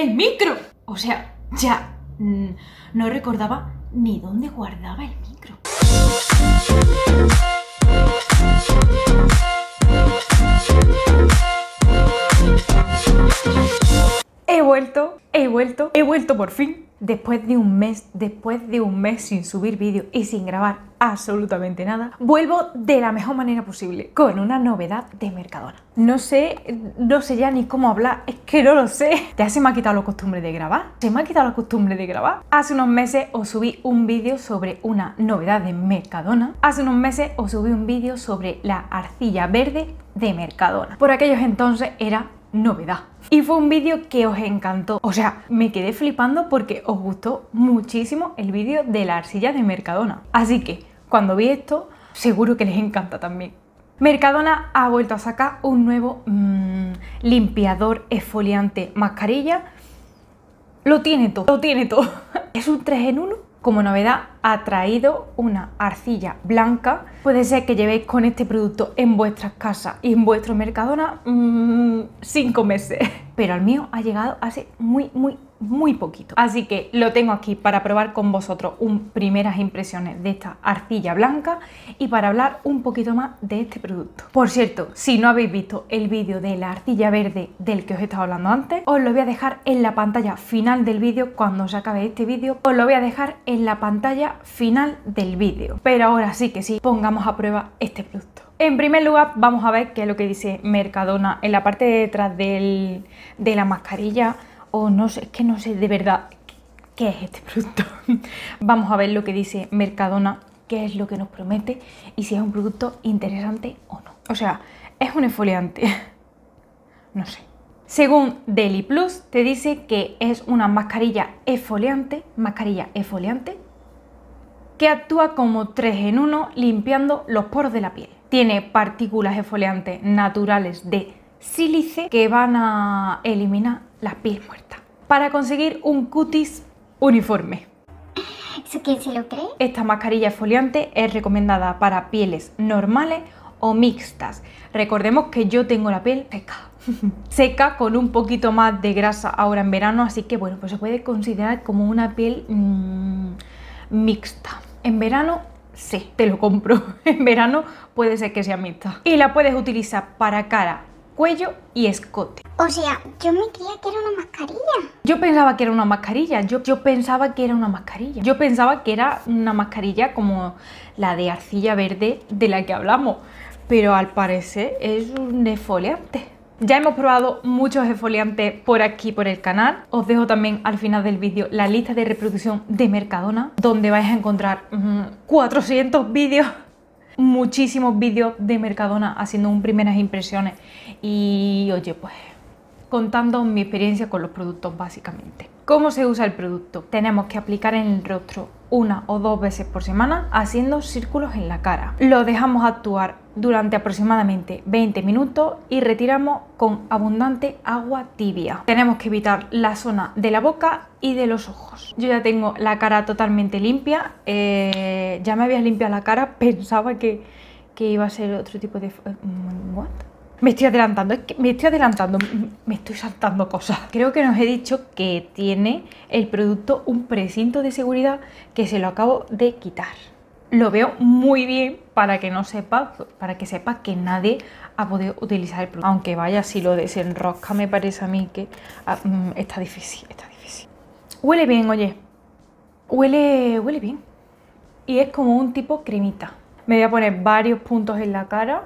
el micro. O sea, ya mm, no recordaba ni dónde guardaba el micro. He vuelto, he vuelto, he vuelto por fin después de un mes, después de un mes sin subir vídeo y sin grabar absolutamente nada, vuelvo de la mejor manera posible con una novedad de Mercadona. No sé, no sé ya ni cómo hablar, es que no lo sé. Ya se me ha quitado la costumbre de grabar, se me ha quitado la costumbre de grabar. Hace unos meses os subí un vídeo sobre una novedad de Mercadona. Hace unos meses os subí un vídeo sobre la arcilla verde de Mercadona. Por aquellos entonces era novedad. Y fue un vídeo que os encantó. O sea, me quedé flipando porque os gustó muchísimo el vídeo de la arcilla de Mercadona. Así que cuando vi esto, seguro que les encanta también. Mercadona ha vuelto a sacar un nuevo mm, limpiador esfoliante mascarilla. Lo tiene todo, lo tiene todo. es un 3 en 1 como novedad ha traído una arcilla blanca. Puede ser que llevéis con este producto en vuestras casas y en vuestro Mercadona mm, cinco meses. Pero el mío ha llegado hace muy, muy, muy poquito. Así que lo tengo aquí para probar con vosotros un, primeras impresiones de esta arcilla blanca y para hablar un poquito más de este producto. Por cierto, si no habéis visto el vídeo de la arcilla verde del que os he estado hablando antes, os lo voy a dejar en la pantalla final del vídeo cuando se acabe este vídeo. Os lo voy a dejar en la pantalla final del vídeo. Pero ahora sí que sí, pongamos a prueba este producto. En primer lugar, vamos a ver qué es lo que dice Mercadona en la parte de detrás del, de la mascarilla. O no sé, es que no sé de verdad qué es este producto. vamos a ver lo que dice Mercadona, qué es lo que nos promete y si es un producto interesante o no. O sea, es un exfoliante. no sé. Según Deli Plus, te dice que es una mascarilla exfoliante, mascarilla exfoliante que actúa como 3 en 1 limpiando los poros de la piel. Tiene partículas exfoliantes naturales de sílice que van a eliminar las piel muerta para conseguir un cutis uniforme. ¿Eso quién se lo cree? Esta mascarilla exfoliante es recomendada para pieles normales o mixtas. Recordemos que yo tengo la piel seca. seca con un poquito más de grasa ahora en verano, así que bueno, pues se puede considerar como una piel mm, mixta. En verano sí, te lo compro. En verano puede ser que sea mixta. Y la puedes utilizar para cara, cuello y escote. O sea, yo me creía que era una mascarilla. Yo pensaba que era una mascarilla, yo, yo pensaba que era una mascarilla. Yo pensaba que era una mascarilla como la de arcilla verde de la que hablamos, pero al parecer es un defoliante. Ya hemos probado muchos exfoliantes por aquí, por el canal. Os dejo también al final del vídeo la lista de reproducción de Mercadona, donde vais a encontrar 400 mm, vídeos muchísimos vídeos de Mercadona haciendo un primeras impresiones y oye pues contando mi experiencia con los productos básicamente. ¿Cómo se usa el producto? Tenemos que aplicar en el rostro una o dos veces por semana haciendo círculos en la cara. Lo dejamos actuar durante aproximadamente 20 minutos y retiramos con abundante agua tibia. Tenemos que evitar la zona de la boca y de los ojos. Yo ya tengo la cara totalmente limpia, eh, ya me había limpiado la cara, pensaba que, iba a ser otro tipo de... Eh, ¿What? Me estoy adelantando, es que me estoy adelantando, me estoy saltando cosas. Creo que nos he dicho que tiene el producto un precinto de seguridad que se lo acabo de quitar. Lo veo muy bien para que no sepa, para que sepa que nadie ha podido utilizar el producto. Aunque vaya, si lo desenrosca me parece a mí que ah, mm, está difícil, está difícil. Huele bien, oye. Huele, huele bien. Y es como un tipo cremita. Me voy a poner varios puntos en la cara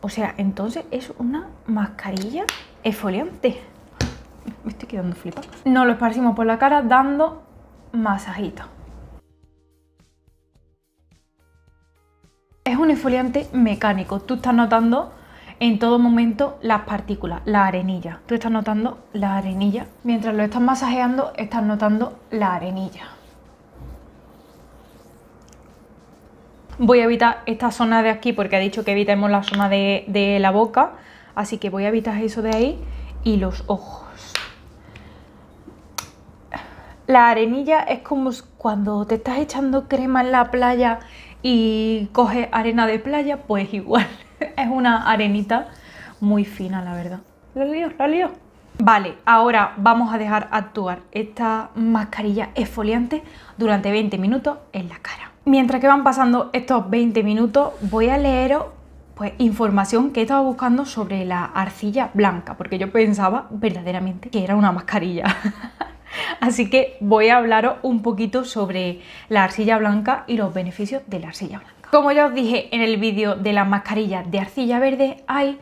o sea, entonces es una mascarilla esfoliante. Me estoy quedando flipa. Nos lo esparcimos por la cara dando masajitos. Es un esfoliante mecánico. Tú estás notando en todo momento las partículas, la arenilla. Tú estás notando la arenilla. Mientras lo estás masajeando, estás notando la arenilla. Voy a evitar esta zona de aquí porque ha dicho que evitemos la zona de, la boca. Así que voy a evitar eso de ahí y los ojos. La arenilla es como cuando te estás echando crema en la playa y coges arena de playa, pues igual. es una arenita muy fina, la verdad. La lío, la lío. Vale, ahora vamos a dejar actuar esta mascarilla esfoliante durante 20 minutos en la cara mientras que van pasando estos 20 minutos, voy a leeros pues, información que he estado buscando sobre la arcilla blanca, porque yo pensaba verdaderamente que era una mascarilla. Así que voy a hablaros un poquito sobre la arcilla blanca y los beneficios de la arcilla blanca. Como ya os dije en el vídeo de las mascarillas de arcilla verde, hay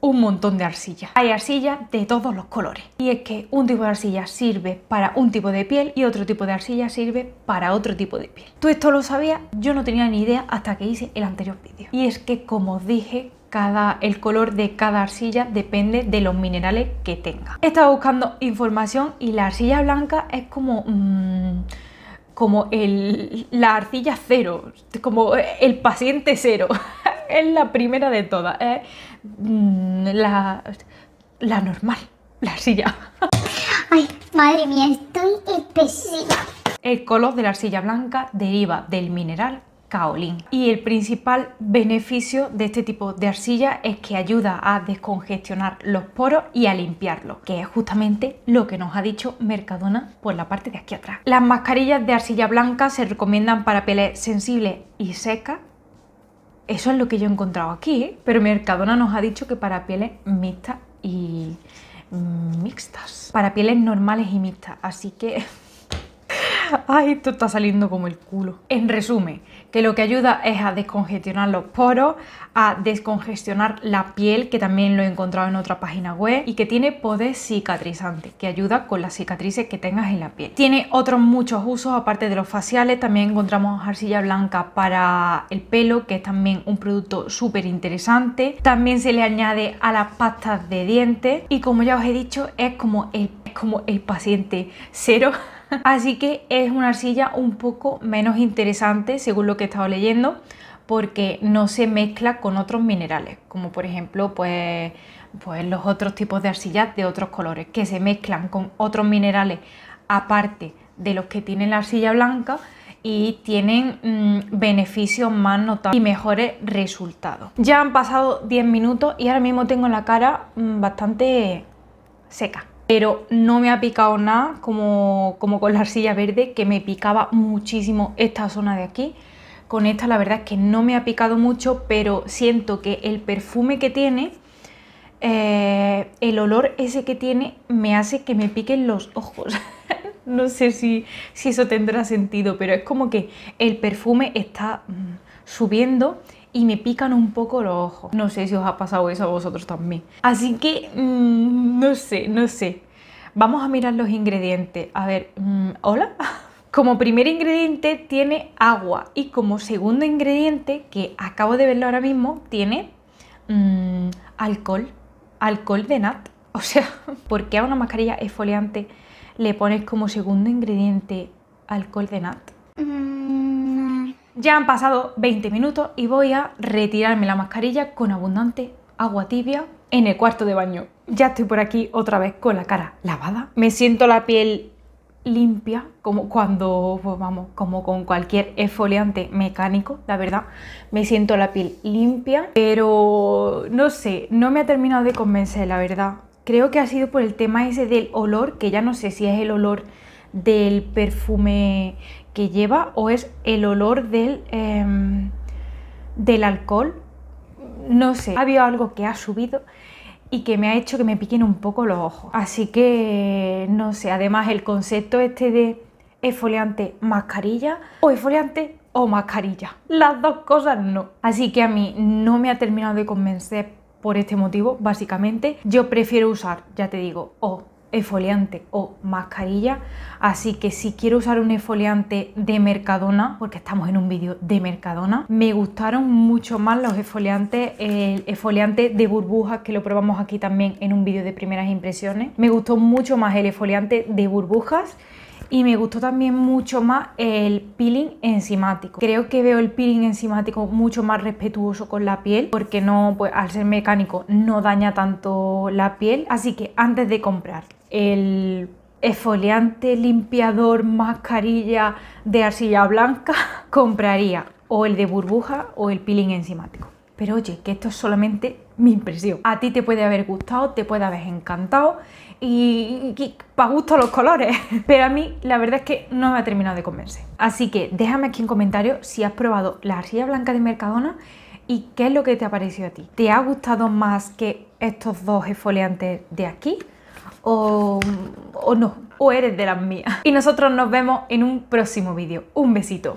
un montón de arcilla. Hay arcilla de todos los colores. Y es que un tipo de arcilla sirve para un tipo de piel y otro tipo de arcilla sirve para otro tipo de piel. Tú esto lo sabías, yo no tenía ni idea hasta que hice el anterior vídeo. Y es que como os dije, cada, el color de cada arcilla depende de los minerales que tenga. estado buscando información y la arcilla blanca es como... Mm, como el, la arcilla cero, como el paciente cero. es la primera de todas, es ¿eh? mm, la, normal, la arcilla. Ay, madre mía, estoy especial El color de la arcilla blanca deriva del mineral kaolín. Y el principal beneficio de este tipo de arcilla es que ayuda a descongestionar los poros y a limpiarlos, que es justamente lo que nos ha dicho Mercadona por la parte de aquí atrás. Las mascarillas de arcilla blanca se recomiendan para pieles sensibles y secas eso es lo que yo he encontrado aquí, pero Mercadona nos ha dicho que para pieles mixtas y mixtas. Para pieles normales y mixtas, así que Ay, esto está saliendo como el culo. En resumen, que lo que ayuda es a descongestionar los poros, a descongestionar la piel, que también lo he encontrado en otra página web, y que tiene poder cicatrizante, que ayuda con las cicatrices que tengas en la piel. Tiene otros muchos usos, aparte de los faciales, también encontramos arcilla blanca para el pelo, que es también un producto súper interesante. También se le añade a las pastas de dientes y como ya os he dicho, es como el, es como el paciente cero Así que es una arcilla un poco menos interesante según lo que he estado leyendo porque no se mezcla con otros minerales, como por ejemplo pues, pues los otros tipos de arcillas de otros colores que se mezclan con otros minerales aparte de los que tienen la arcilla blanca y tienen mm, beneficios más notables y mejores resultados. Ya han pasado 10 minutos y ahora mismo tengo la cara mm, bastante seca pero no me ha picado nada como, como con la arcilla verde que me picaba muchísimo esta zona de aquí. Con esta la verdad es que no me ha picado mucho, pero siento que el perfume que tiene, eh, el olor ese que tiene, me hace que me piquen los ojos. no sé si, si eso tendrá sentido, pero es como que el perfume está mm, subiendo y me pican un poco los ojos. No sé si os ha pasado eso a vosotros también. Así que, mm, no sé, no sé. Vamos a mirar los ingredientes. A ver, mm, hola. Como primer ingrediente tiene agua y como segundo ingrediente, que acabo de verlo ahora mismo, tiene mm, alcohol, alcohol de nat. O sea, ¿por qué a una mascarilla esfoliante le pones como segundo ingrediente alcohol de nat? Ya han pasado 20 minutos y voy a retirarme la mascarilla con abundante agua tibia en el cuarto de baño. Ya estoy por aquí otra vez con la cara lavada. Me siento la piel limpia, como cuando, pues vamos, como con cualquier esfoliante mecánico, la verdad, me siento la piel limpia, pero no sé, no me ha terminado de convencer, la verdad. Creo que ha sido por el tema ese del olor, que ya no sé si es el olor del perfume que lleva o es el olor del, em, del alcohol. No sé, ha habido algo que ha subido y que me ha hecho que me piquen un poco los ojos. Así que no sé, además el concepto este de esfoliante mascarilla o esfoliante o mascarilla. Las dos cosas no. Así que a mí no me ha terminado de convencer por este motivo, básicamente. Yo prefiero usar, ya te digo, o exfoliante o mascarilla, así que si quiero usar un esfoliante de Mercadona, porque estamos en un vídeo de Mercadona, me gustaron mucho más los esfoliantes el exfoliante de burbujas que lo probamos aquí también en un vídeo de primeras impresiones, me gustó mucho más el exfoliante de burbujas y me gustó también mucho más el peeling enzimático. Creo que veo el peeling enzimático mucho más respetuoso con la piel porque no, pues al ser mecánico no daña tanto la piel. Así que antes de comprar el esfoliante, limpiador, mascarilla de arcilla blanca, compraría o el de burbuja o el peeling enzimático. Pero oye, que esto es solamente mi impresión. A ti te puede haber gustado, te puede haber encantado y, para gusto los colores. Pero a mí la verdad es que no me ha terminado de convencer. Así que déjame aquí en comentarios si has probado la arcilla blanca de Mercadona y qué es lo que te ha parecido a ti. ¿Te ha gustado más que estos dos esfoliantes de aquí? O, no, o eres de las mías. Y nosotros nos vemos en un próximo vídeo. Un besito.